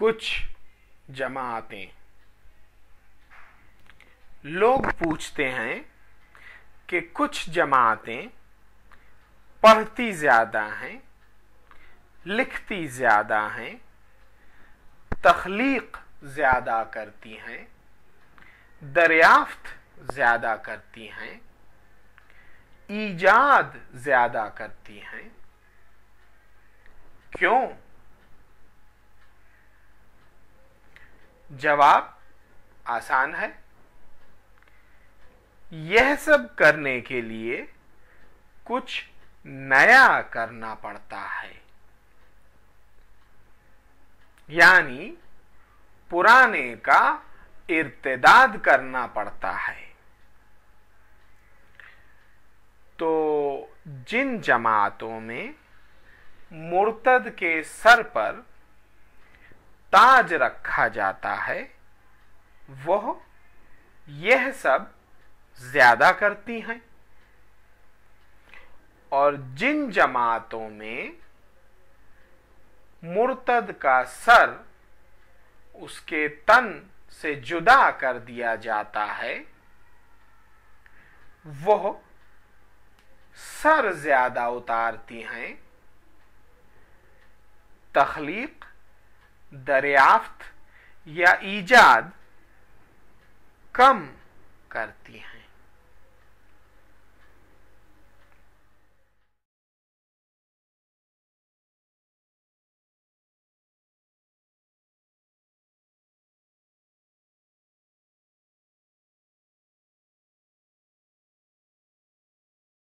कुछ जमातें लोग पूछते हैं कि कुछ जमातें पढ़ती ज़्यादा हैं लिखती ज़्यादा हैं तख्लीक ज़्यादा करती हैं दरियाफ्त ज़्यादा करती हैं ईजाद ज़्यादा करती हैं क्यों जवाब आसान है यह सब करने के लिए कुछ नया करना पड़ता है यानी पुराने का इर्तदाद करना पड़ता है तो जिन जमातों में मुर्तद के सर पर ताज रखा जाता है वह यह सब ज्यादा करती हैं और जिन जमातों में मुर्तद का सर उसके तन से जुदा कर दिया जाता है वह सर ज्यादा उतारती हैं तखलीक दरियाफ्त या ईजाद कम करती हैं